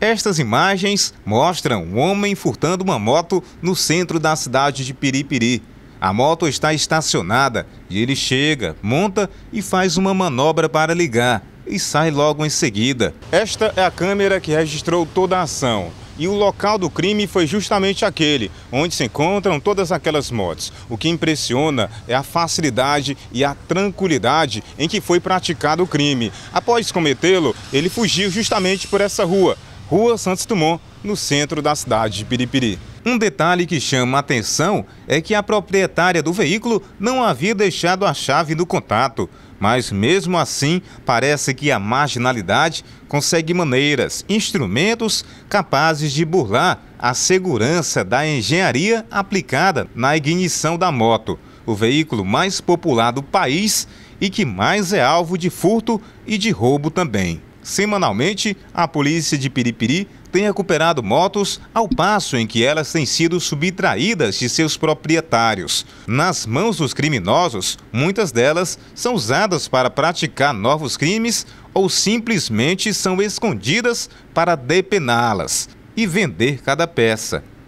Estas imagens mostram um homem furtando uma moto no centro da cidade de Piripiri. A moto está estacionada e ele chega, monta e faz uma manobra para ligar e sai logo em seguida. Esta é a câmera que registrou toda a ação. E o local do crime foi justamente aquele, onde se encontram todas aquelas motos. O que impressiona é a facilidade e a tranquilidade em que foi praticado o crime. Após cometê-lo, ele fugiu justamente por essa rua, Rua Santos Dumont, no centro da cidade de Piripiri. Um detalhe que chama a atenção é que a proprietária do veículo não havia deixado a chave do contato, mas mesmo assim parece que a marginalidade consegue maneiras, instrumentos capazes de burlar a segurança da engenharia aplicada na ignição da moto, o veículo mais popular do país e que mais é alvo de furto e de roubo também. Semanalmente, a polícia de Piripiri tem recuperado motos ao passo em que elas têm sido subtraídas de seus proprietários. Nas mãos dos criminosos, muitas delas são usadas para praticar novos crimes ou simplesmente são escondidas para depená-las e vender cada peça.